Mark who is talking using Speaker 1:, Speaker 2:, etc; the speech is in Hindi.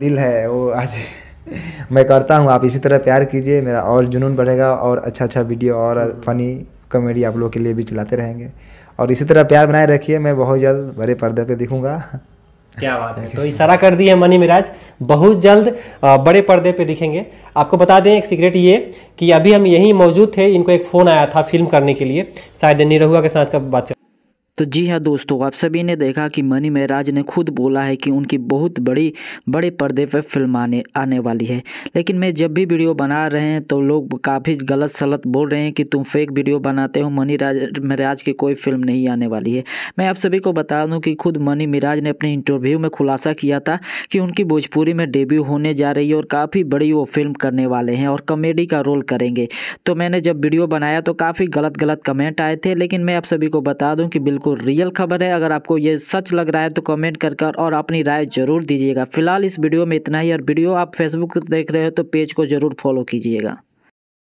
Speaker 1: दिल है वो आज मैं करता हूँ आप इसी तरह प्यार कीजिए मेरा और जुनून बढ़ेगा और अच्छा अच्छा वीडियो और हम्म। फनी कॉमेडी आप लोगों के लिए भी चलाते रहेंगे और इसी तरह प्यार बनाए रखिए मैं बहुत जल्द बड़े पर्दे पे दिखूंगा
Speaker 2: क्या बात है तो इशारा कर दिया मनी मिराज बहुत जल्द बड़े पर्दे पे दिखेंगे आपको बता दें एक सीक्रेट ये कि अभी हम यहीं मौजूद थे इनको एक फ़ोन आया था फिल्म करने के लिए शायद निरहुआ के साथ का बात तो
Speaker 3: जी हाँ दोस्तों आप सभी ने देखा कि मनी महराज ने खुद बोला है कि उनकी बहुत बड़ी बड़े पर्दे पर फिल्म आने आने वाली है लेकिन मैं जब भी वीडियो बना रहे हैं तो लोग काफ़ी गलत सलत बोल रहे हैं कि तुम फेक वीडियो बनाते हो मनी राज महराज की कोई फिल्म नहीं आने वाली है मैं आप सभी को बता दूँ कि खुद मनी मिराज ने अपने इंटरव्यू में खुलासा किया था कि उनकी भोजपुरी में डेब्यू होने जा रही है और काफ़ी बड़ी वो फिल्म करने वाले हैं और कॉमेडी का रोल करेंगे तो मैंने जब वीडियो बनाया तो काफ़ी गलत गलत कमेंट आए थे लेकिन मैं आप सभी को बता दूँ कि बिल्कुल आपको रियल खबर है अगर आपको ये सच लग रहा है तो कमेंट कर कर और अपनी राय जरूर दीजिएगा फिलहाल इस वीडियो में इतना ही और वीडियो आप फेसबुक देख रहे हो तो पेज को ज़रूर फॉलो कीजिएगा